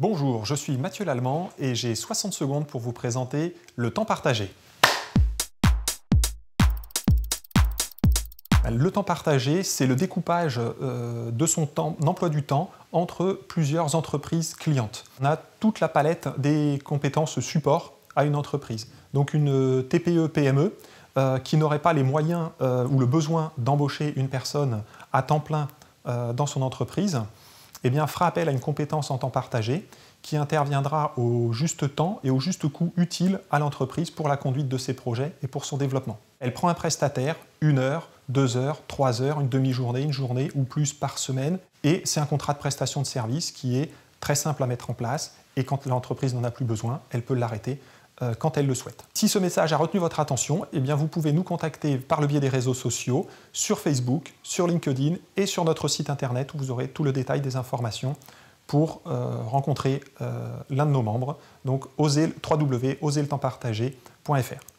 Bonjour, je suis Mathieu Lallemand et j'ai 60 secondes pour vous présenter le temps partagé. Le temps partagé, c'est le découpage euh, de son temps, emploi du temps entre plusieurs entreprises clientes. On a toute la palette des compétences support à une entreprise. Donc une TPE-PME e, euh, qui n'aurait pas les moyens euh, ou le besoin d'embaucher une personne à temps plein dans son entreprise eh bien, fera appel à une compétence en temps partagé qui interviendra au juste temps et au juste coût utile à l'entreprise pour la conduite de ses projets et pour son développement. Elle prend un prestataire une heure, deux heures, trois heures, une demi-journée, une journée ou plus par semaine. Et c'est un contrat de prestation de service qui est très simple à mettre en place. Et quand l'entreprise n'en a plus besoin, elle peut l'arrêter euh, quand elle le souhaite. Si ce message a retenu votre attention, eh bien vous pouvez nous contacter par le biais des réseaux sociaux, sur Facebook, sur LinkedIn et sur notre site internet où vous aurez tout le détail des informations pour euh, rencontrer euh, l'un de nos membres, donc www.oserletempartager.fr.